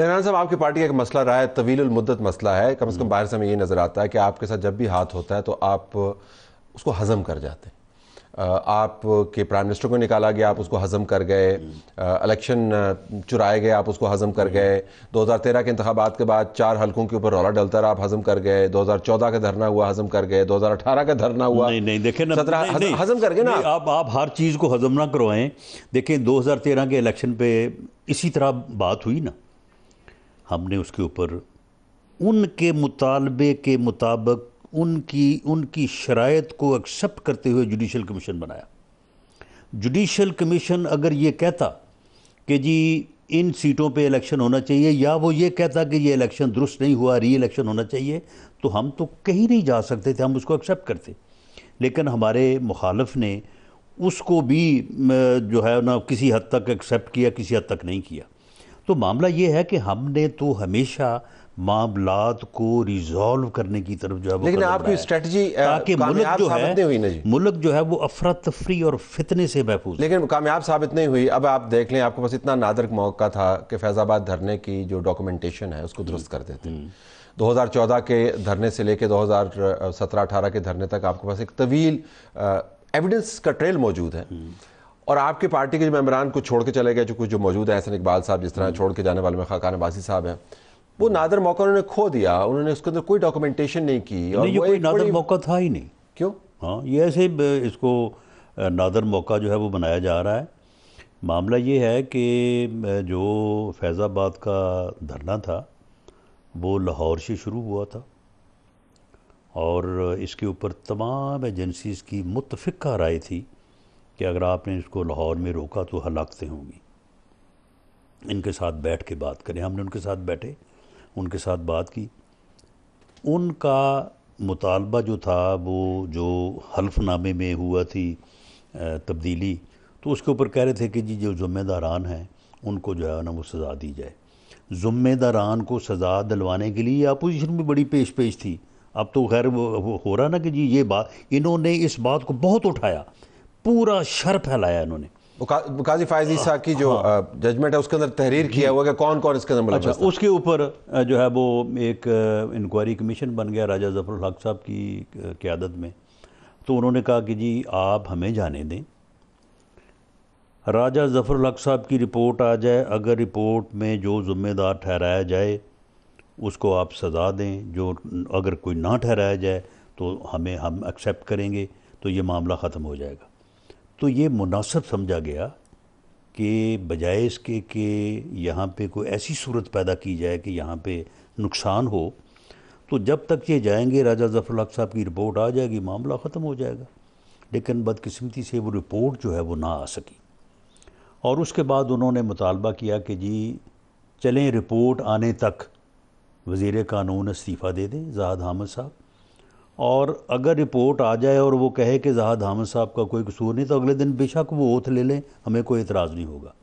मेहरान साहब आपकी पार्टी का एक मसला रहा है तवील मुद्दत मसला है कम से कम हम्म। बाहर से हमें ये नज़र आता है कि आपके साथ जब भी हाथ होता है तो आप उसको हज़म कर जाते हैं आप के प्राइम मिनिस्टर को निकाला गया आप उसको हज़म कर गए हम्म। इलेक्शन चुराए गए आप उसको हज़म कर हम्म। गए 2013 के इंतबात के बाद चार हलकों के ऊपर रौला डलता रहा आप हज़म कर गए 2014 का धरना हुआ हज़म कर गए 2018 का धरना हुआ नहीं नहीं देखें ना सत्रह हज़म, हज़म कर गए ना आप आप हर चीज़ को हज़म ना करवाएं देखें 2013 के इलेक्शन पे इसी तरह बात हुई ना हमने उसके ऊपर उनके मुतालबे के मुताबिक उनकी उनकी शराय को एक्सेप्ट करते हुए जुडिशल कमीशन बनाया जुडिशल कमीशन अगर ये कहता कि जी इन सीटों पे इलेक्शन होना चाहिए या वो ये कहता कि ये इलेक्शन दुरुस्त नहीं हुआ री इलेक्शन होना चाहिए तो हम तो कहीं नहीं जा सकते थे हम उसको एक्सेप्ट करते लेकिन हमारे मुखालफ ने उसको भी जो है ना किसी हद तक एक्सेप्ट किया किसी हद तक नहीं किया तो मामला ये है कि हमने तो हमेशा मामलात को रिजॉल्व करने की तरफ जो है वो लेकिन आपकी स्ट्रेटजी ताकि मुल्क जो है हुई जी। मुल्क जो है वो अफरा तफरी और फितने से महफूज लेकिन कामयाब साबित नहीं हुई अब आप देख लें आपके पास इतना नादरक मौका था कि फैज़ाबाद धरने की जो डॉक्यूमेंटेशन है उसको दुरुस्त कर देते 2014 हम्म। के धरने से लेके 2017-18 के धरने तक आपके पास एक तवील एविडेंस का ट्रेल मौजूद है हम्म। और आपकी पार्टी के जो मेम्बरान कुछ छोड़ के चले गए जो कुछ जो मौजूद है हसन इकबाल साहब जिस तरह हम्म। छोड़ के जाने वाले में खाकान अबासी साहब हैं वो नादर मौका उन्होंने खो दिया उन्होंने उसके अंदर कोई डॉक्यूमेंटेशन नहीं की और वो कोई नादर मौका था ही नहीं क्यों हाँ ये ऐसे इसको नादर मौका जो है वो बनाया जा रहा है मामला ये है कि जो फैज़ाबाद का धरना था वो लाहौर से शुरू हुआ था और इसके ऊपर तमाम एजेंसीज़ की मुतफ़ा राय थी कि अगर आपने इसको लाहौर में रोका तो हलाकते होंगी इनके साथ बैठ के बात करें हमने उनके साथ बैठे उनके साथ बात की उनका मुतालबा जो था वो जो हल्फनामे में हुआ थी तब्दीली तो उसके ऊपर कह रहे थे कि जी जो ज़ुम्मेदारान हैं उनको जो है ना वो सज़ा दी जाए ज़ुम्मेदारान को सज़ा दिलवाने के लिए अपोजिशन भी बड़ी पेश पेश थी अब तो खैर हो रहा ना कि जी ये बात इन्होंने इस बात को बहुत उठाया पूरा शर फैलाया इन्होंने काजी फायजी साहब की जो हाँ, जजमेंट है उसके अंदर तहरीर किया हुआ कि कौन कौन इसके अंदर अच्छा उसके ऊपर जो है वो एक इंक्वायरी कमीशन बन गया राजा जफर हक साहब की क्यादत में तो उन्होंने कहा कि जी आप हमें जाने दें राजा जफर हक साहब की रिपोर्ट आ जाए अगर रिपोर्ट में जो ज़िम्मेदार ठहराया जाए उसको आप सज़ा दें जो अगर कोई ना ठहराया जाए तो हमें हम एक्सेप्ट करेंगे तो ये मामला ख़त्म हो जाएगा तो ये मुनासब समझा गया कि बजाय इसके कि यहाँ पे कोई ऐसी सूरत पैदा की जाए कि यहाँ पे नुकसान हो तो जब तक ये जाएंगे राजा जफरल साहब की रिपोर्ट आ जाएगी मामला ख़त्म हो जाएगा लेकिन बदकस्मती से वो रिपोर्ट जो है वो ना आ सकी और उसके बाद उन्होंने मुतालबा किया कि जी चलें रिपोर्ट आने तक वज़ी कानून इस्तीफ़ा दे दें जहाद हामद साहब और अगर रिपोर्ट आ जाए और वो कहे कि जहाद हामिद साहब का कोई कसूर नहीं तो अगले दिन बेशक वो ओथ ले लें हमें कोई इतराज़ नहीं होगा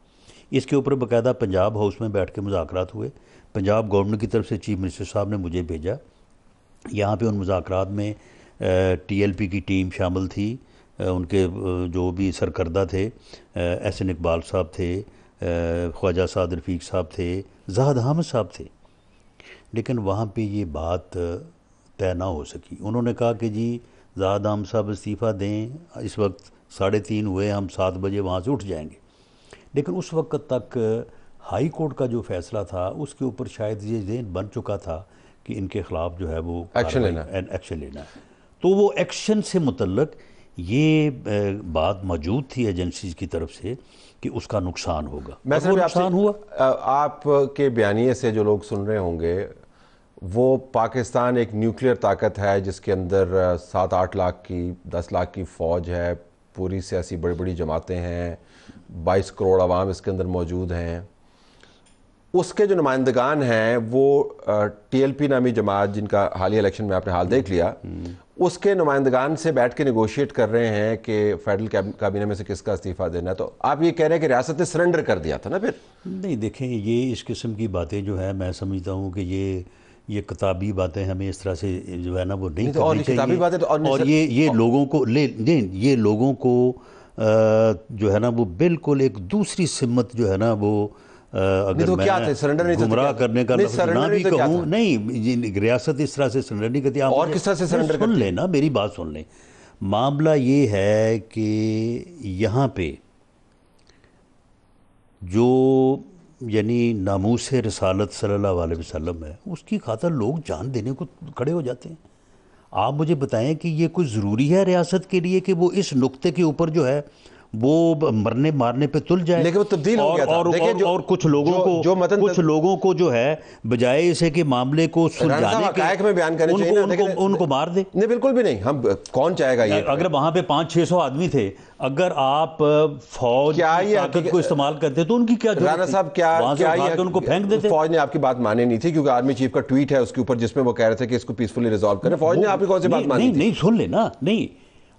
इसके ऊपर बाकायदा पंजाब हाउस में बैठ के मुजात हुए पंजाब गवर्नमेंट की तरफ से चीफ मिनिस्टर साहब ने मुझे भेजा यहाँ पे उन मुजात में टीएलपी की टीम शामिल थी उनके जो भी सरकर्दा थे एस एन इकबाल साहब थे ख्वाजा साद रफीक साहब थे जहाद हामिद साहब थे लेकिन वहाँ पे ये बात तय ना हो सकी उन्होंने कहा कि जी जहाद आम साहब इस्तीफ़ा दें इस वक्त साढ़े तीन हुए हम सात बजे वहाँ से उठ जाएंगे लेकिन उस वक्त तक हाई कोर्ट का जो फैसला था उसके ऊपर शायद ये जेन बन चुका था कि इनके ख़िलाफ़ जो है वो एक्शन लेना एक्शन लेना है तो वो एक्शन से मुतलक ये बात मौजूद थी एजेंसीज की तरफ से कि उसका नुकसान होगा मैं नुकसान हुआ आपके बयानी से जो लोग सुन रहे होंगे वो पाकिस्तान एक न्यूक्लियर ताकत है जिसके अंदर सात आठ लाख की दस लाख की फ़ौज है पूरी सियासी बड़ी बड़ी जमातें हैं बाईस करोड़ आवाम इसके अंदर मौजूद हैं उसके जो नुमाइंदगान हैं वो टी एल पी नामी जमात जिनका हालिया इलेक्शन में आपने हाल देख लिया हम्म। उसके नुमाइंदगान से बैठ के निगोशिएट कर रहे हैं कि फेडरल काबीना में से किसका इस्तीफ़ा देना है तो आप ये कह रहे हैं कि रियासत ने सरेंडर कर दिया था ना फिर नहीं देखें ये इस किस्म की बातें जो है मैं समझता हूँ कि ये ये किताबी बातें हमें इस तरह से जो है ना वो नहीं, नहीं तो करनी चाहिए बातें तो और, और ये ये और... लोगों को ले नहीं ये लोगों को आ, जो है ना वो बिल्कुल एक दूसरी सिमत जो है ना वो आ, अगर तो मैं सरेंडर नहीं तो गुमराह करने का ना भी कहूँ नहीं तो रियासत इस तरह से सरेंडर नहीं करती और किस तरह से सरेंडर सुन लेना मेरी बात सुन लें मामला ये है कि यहाँ पे जो यानी नामूस रसालत सल्ला वसलम है उसकी खातर लोग जान देने को खड़े हो जाते हैं आप मुझे बताएं कि ये कुछ ज़रूरी है रियासत के लिए कि वो इस नुक्ते के ऊपर जो है वो मरने मारने पे तुल जाए लेकिन वो तब्दील हो गया था। और, और, जो, और कुछ लोगों जो, को जो मतलब कुछ लोगों को जो है बजाय इसे कि मामले को सुलझाने के में बयान करने उनको, उनको, उनको, उनको मार दे नहीं बिल्कुल भी नहीं हम कौन चाहेगा ये अगर वहां पे पांच छह सौ आदमी थे अगर आप फौज को इस्तेमाल करते तो उनकी क्या राणा साहब क्या उनको फेंक देते फौज ने आपकी बात मानी नहीं थी क्योंकि आर्मी चीफ का ट्वीट है उसके ऊपर जिसमें वो कह रहे थे कि इसको पीसफुली रिजोल्व करें फौज ने आपकी कौन सी बात मानी नहीं सुन लेना नहीं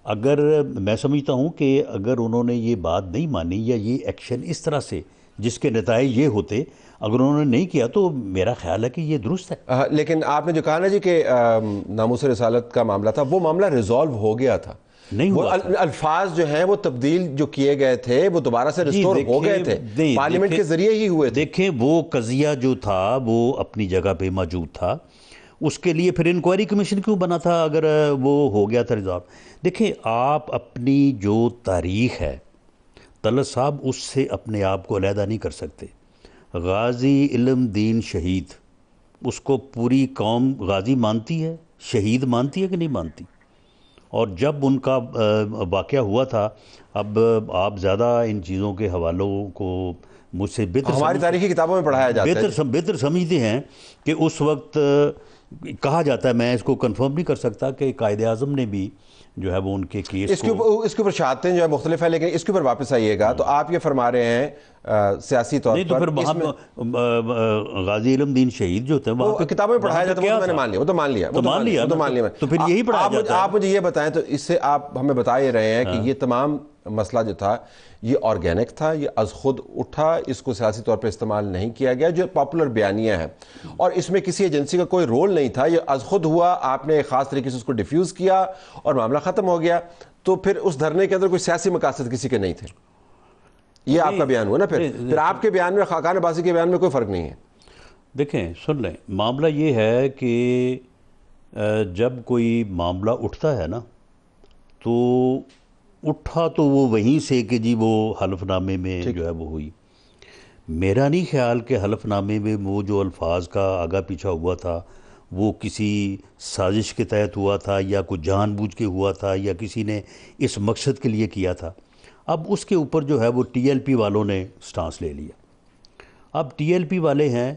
अगर मैं समझता हूँ कि अगर उन्होंने ये बात नहीं मानी या ये एक्शन इस तरह से जिसके नतज ये होते अगर उन्होंने नहीं किया तो मेरा ख्याल है कि ये दुरुस्त है आ, लेकिन आपने जो कहा ना जी कि नामोस रसालत का मामला था वो मामला रिजॉल्व हो गया था नहीं हुआ अल, अल्फाज जो हैं वो तब्दील जो किए गए थे वो दोबारा से रिस्टोर हो गए थे पार्लियामेंट के जरिए ही हुए देखें वो कजिया जो था वो अपनी जगह पे मौजूद था उसके लिए फिर इंक्वायरी कमीशन क्यों बना था अगर वो हो गया था रिजॉल्व देखें आप अपनी जो तारीख़ है तलत साहब उससे अपने आप को अलहदा नहीं कर सकते गाजी इलम दीन शहीद उसको पूरी कौम गाजी मानती है शहीद मानती है कि नहीं मानती और जब उनका वाक़ हुआ था अब आप ज़्यादा इन चीज़ों के हवालों को मुझसे बेहतर तो हमारी तारीखी किताबों में पढ़ाया जाता बेहतर बेहतर समझते हैं कि उस वक्त कहा जाता है मैं इसको कंफर्म नहीं कर सकता कि कायद अजम ने भी जो है वो उनके केस इसके ऊपर इसके ऊपर शाहतें जो है मुख्तलिफ है लेकिन इसके ऊपर वापस आइएगा तो आप ये फरमा रहे हैं सियासी तौर तो पर तो फिर वहाँ गाजी इलमदीन शहीद जो थे वहाँ किताबों में पढ़ाया जाता है तो मैंने मान लिया वो तो मान लिया तो, तो मान लिया तो मान लिया तो फिर यही पढ़ा आप मुझे ये बताएं तो इससे आप हमें बता ही रहे हैं कि हाँ। ये तमाम मसला जो था ये ऑर्गेनिक था ये अज खुद उठा इसको सियासी तौर पर इस्तेमाल नहीं किया गया जो पॉपुलर बयानिया है और इसमें किसी एजेंसी का कोई रोल नहीं था ये अज खुद हुआ आपने एक ख़ास तरीके से उसको डिफ्यूज़ किया और मामला ख़त्म हो गया तो फिर उस धरने के अंदर कोई सियासी मकासद किसी के नहीं थे ये आपका बयान हुआ ना फिर फिर आपके बयान में खाकान बासी के बयान में कोई फ़र्क नहीं है देखें सुन लें मामला ये है कि जब कोई मामला उठता है ना तो उठा तो वो वहीं से कि जी वो हलफनामे में जो है वो हुई मेरा नहीं ख्याल कि हलफनामे में वो जो अल्फाज का आगा पीछा हुआ था वो किसी साजिश के तहत हुआ था या कुछ जानबूझ के हुआ था या किसी ने इस मकसद के लिए किया था अब उसके ऊपर जो है वो टीएलपी वालों ने स्टांस ले लिया अब टीएलपी वाले हैं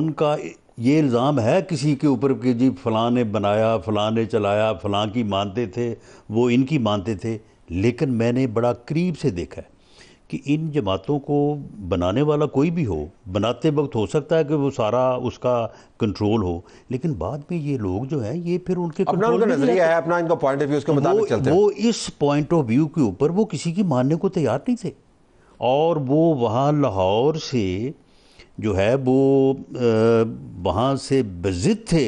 उनका ये इल्ज़ाम है किसी के ऊपर कि जी फ़लाँ ने बनाया फ़लाँ ने चलाया फ़लाँ की मानते थे वो इनकी मानते थे लेकिन मैंने बड़ा करीब से देखा है कि इन जमातों को बनाने वाला कोई भी हो बनाते वक्त हो सकता है कि वो सारा उसका कंट्रोल हो लेकिन बाद में ये लोग जो हैं ये फिर उनके कंट्रोल में नजरिया है अपना इनका पॉइंट ऑफ व्यू उसके मुताबिक चलते हैं वो इस पॉइंट ऑफ व्यू के ऊपर वो किसी की मानने को तैयार नहीं थे और वो वहाँ लाहौर से जो है वो वहाँ से बजित थे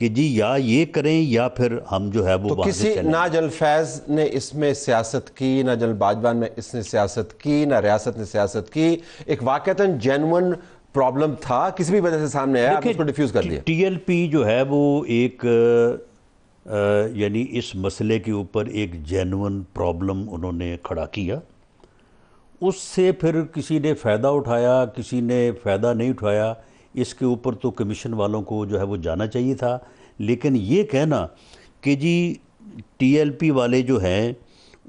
कि जी या ये करें या फिर हम जो है वो तो किसी नाजल फैज ने इसमें सियासत की ना जल बाजवान में इसने सियासत की ना रियासत ने सियासत की एक वाक़ता जेनवन प्रॉब्लम था किसी भी वजह से सामने आया आपने इसको डिफ्यूज कर दिया टीएलपी जो है वो एक यानी इस मसले के ऊपर एक जेनवन प्रॉब्लम उन्होंने खड़ा किया उससे फिर किसी ने फ़ायदा उठाया किसी ने फ़ायदा नहीं उठाया इसके ऊपर तो कमीशन वालों को जो है वो जाना चाहिए था लेकिन ये कहना कि जी टीएलपी वाले जो हैं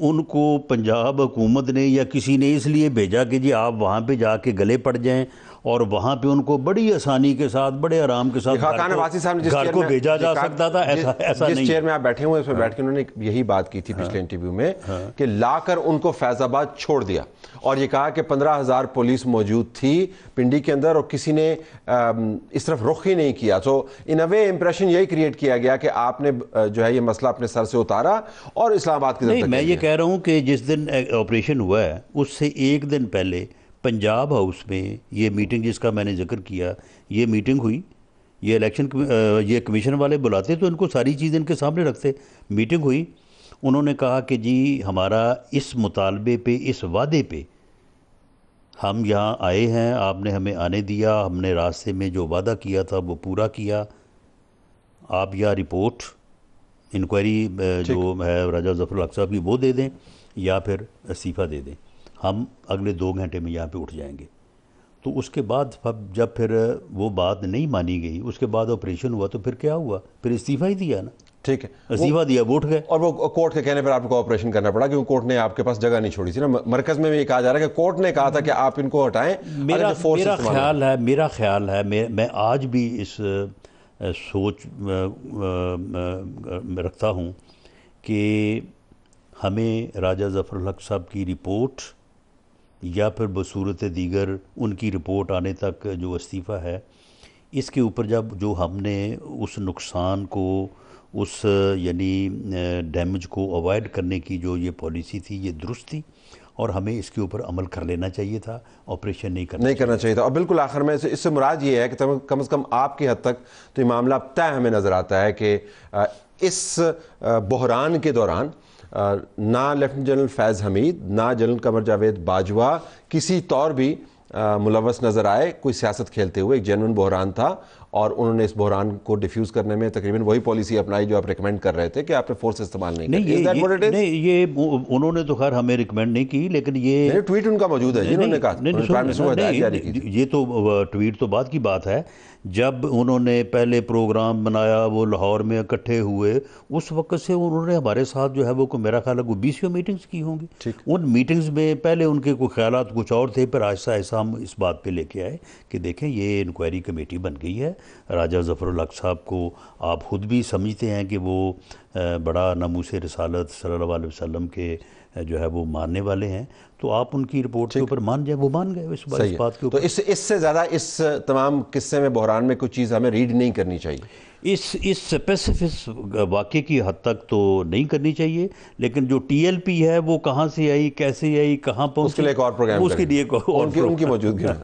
उनको पंजाब हुकूमत ने या किसी ने इसलिए भेजा कि जी आप वहाँ पे जाके गले पड़ जाएं और वहां पे उनको बड़ी आसानी के साथ बड़े आराम के साथ घर को भेजा जा सकता था ऐसा जिस चेयर में आप बैठे हुए उसमें हाँ। बैठ के उन्होंने यही बात की थी हाँ। पिछले इंटरव्यू में हाँ। कि लाकर उनको फैजाबाद छोड़ दिया और ये कहा कि पंद्रह हज़ार पुलिस मौजूद थी पिंडी के अंदर और किसी ने इस तरफ रुख ही नहीं किया तो इन अ वे इंप्रेशन यही क्रिएट किया गया कि आपने जो है ये मसला अपने सर से उतारा और इस्लामाबाद की नहीं मैं ये कह रहा हूँ कि जिस दिन ऑपरेशन हुआ है उससे एक दिन पहले पंजाब हाउस में ये मीटिंग जिसका मैंने जिक्र किया ये मीटिंग हुई ये इलेक्शन ये कमीशन वाले बुलाते तो इनको सारी चीज़ इनके सामने रखते मीटिंग हुई उन्होंने कहा कि जी हमारा इस मुतालबे पे इस वादे पे हम यहाँ आए हैं आपने हमें आने दिया हमने रास्ते में जो वादा किया था वो पूरा किया आप यह रिपोर्ट इंक्वायरी जो है राजा जफर साहब की वो दे दें या फिर इस्तीफ़ा दे दें हम अगले दो घंटे में यहाँ पे उठ जाएंगे तो उसके बाद जब फिर वो बात नहीं मानी गई उसके बाद ऑपरेशन हुआ तो फिर क्या हुआ फिर इस्तीफा ही दिया ना ठीक है इस्तीफा दिया वो उठ गए और वो कोर्ट के कहने पर आपको ऑपरेशन करना पड़ा क्योंकि कोर्ट ने आपके पास जगह नहीं छोड़ी थी ना मरकज में भी ये कहा जा रहा है कि कोर्ट ने कहा था कि आप इनको हटाएं मेरा मेरा ख्याल है मेरा ख्याल है मैं मैं आज भी इस सोच रखता हूँ कि हमें राजा जफर हक साहब की रिपोर्ट या फिर बसूरत दीगर उनकी रिपोर्ट आने तक जो इस्तीफ़ा है इसके ऊपर जब जो हमने उस नुकसान को उस यानी डैमेज को अवॉइड करने की जो ये पॉलिसी थी ये दुरुस्त थी और हमें इसके ऊपर अमल कर लेना चाहिए था ऑपरेशन नहीं करना नहीं करना चाहिए था और बिल्कुल आखिर में इससे, इससे मुराद ये है कि कम अज़ कम आपकी हद तक तो ये मामला तय हमें नज़र आता है कि इस बहरान के दौरान ना लेफ्टिनेंट जनरल फैज़ हमीद ना जनरल कमर जावेद बाजवा किसी तौर भी मुलवस नज़र आए कोई सियासत खेलते हुए एक जेनवन बहरान था और उन्होंने इस बहरान को डिफ्यूज करने में तकरीबन वही पॉलिसी अपनाई जो आप रिकमेंड कर रहे थे कि आपने फोर्स इस्तेमाल नहीं, नहीं ये, ये, नहीं ये उन्होंने तो खैर हमें रिकमेंड नहीं की लेकिन ये ट्वीट उनका मौजूद है जिन्होंने कहा ये तो ट्वीट तो बाद की बात है जब उन्होंने पहले प्रोग्राम बनाया वो लाहौर में इकट्ठे हुए उस वक्त से उन्होंने हमारे साथ जो है वो मेरा ख्याल है वो बीसियों मीटिंग्स की होंगी उन मीटिंग्स में पहले उनके कोई ख्याल कुछ और थे पर आहिस्ता आहिस्ता हम इस बात पर लेके आए कि देखें ये इंक्वायरी कमेटी बन गई है राजा ज़फ़रुल हक साहब को आप ख़ुद भी समझते हैं कि वो बड़ा नमूस रसालत सल्ला वसम के जो है वो मानने वाले हैं तो आप उनकी रिपोर्ट के ऊपर मान जाए वो मान गए इस बात इस बात के तो ऊपर तो इस इससे ज़्यादा इस तमाम किस्से में बहरान में कोई चीज़ हमें रीड नहीं करनी चाहिए इस इस स्पेसिफिक वाक़े की हद तक तो नहीं करनी चाहिए लेकिन जो टीएलपी है वो कहाँ से आई कैसे आई कहाँ पर उसके लिए एक और प्रोग्राम उसके लिए और उनकी मौजूदगी